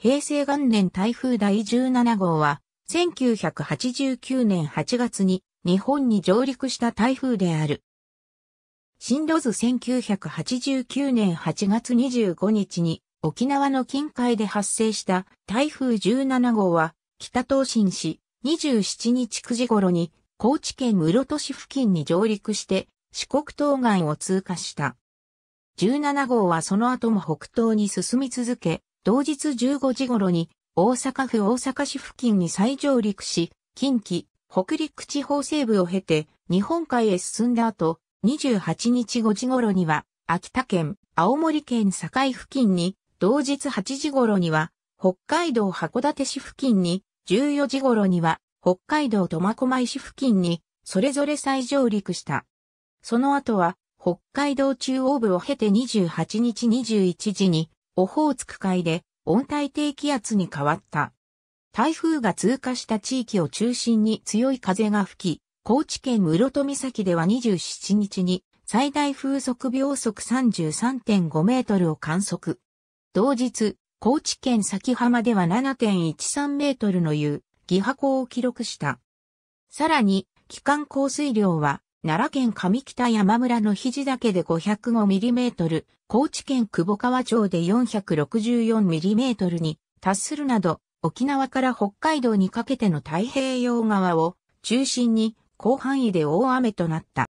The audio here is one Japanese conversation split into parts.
平成元年台風第17号は、1989年8月に日本に上陸した台風である。進路図1989年8月25日に沖縄の近海で発生した台風17号は北東進市27日9時頃に高知県室戸市付近に上陸して四国東岸を通過した。17号はその後も北東に進み続け同日15時頃に大阪府大阪市付近に再上陸し、近畿、北陸地方西部を経て日本海へ進んだ後、28日5時頃には秋田県、青森県境付近に、同日8時頃には北海道函館市付近に、14時頃には北海道苫小牧市付近に、それぞれ再上陸した。その後は、北海道中央部を経て28日21時に、オホーツク海で温帯低気圧に変わった。台風が通過した地域を中心に強い風が吹き、高知県室戸岬では27日に最大風速秒速33.5メートルを観測。同日、高知県崎浜では7.13メートルの湯、ギハ港を記録した。さらに、期間降水量は奈良県上北山村の肘だけで5 0 5トル、高知県久保川町で4 6 4トルに達するなど、沖縄から北海道にかけての太平洋側を中心に広範囲で大雨となった。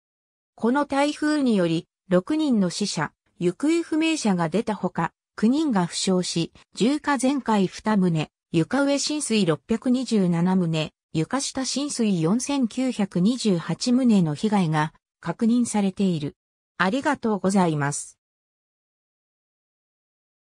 この台風により、6人の死者、行方不明者が出たほか、9人が負傷し、重火全壊2棟、床上浸水627棟、床下浸水4928棟の被害が確認されている。ありがとうございます。